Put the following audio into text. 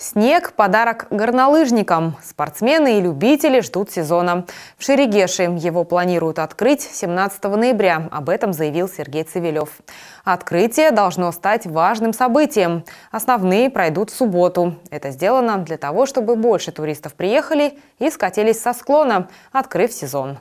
Снег – подарок горнолыжникам. Спортсмены и любители ждут сезона. В Шерегеше его планируют открыть 17 ноября. Об этом заявил Сергей Цивилев. Открытие должно стать важным событием. Основные пройдут в субботу. Это сделано для того, чтобы больше туристов приехали и скатились со склона, открыв сезон.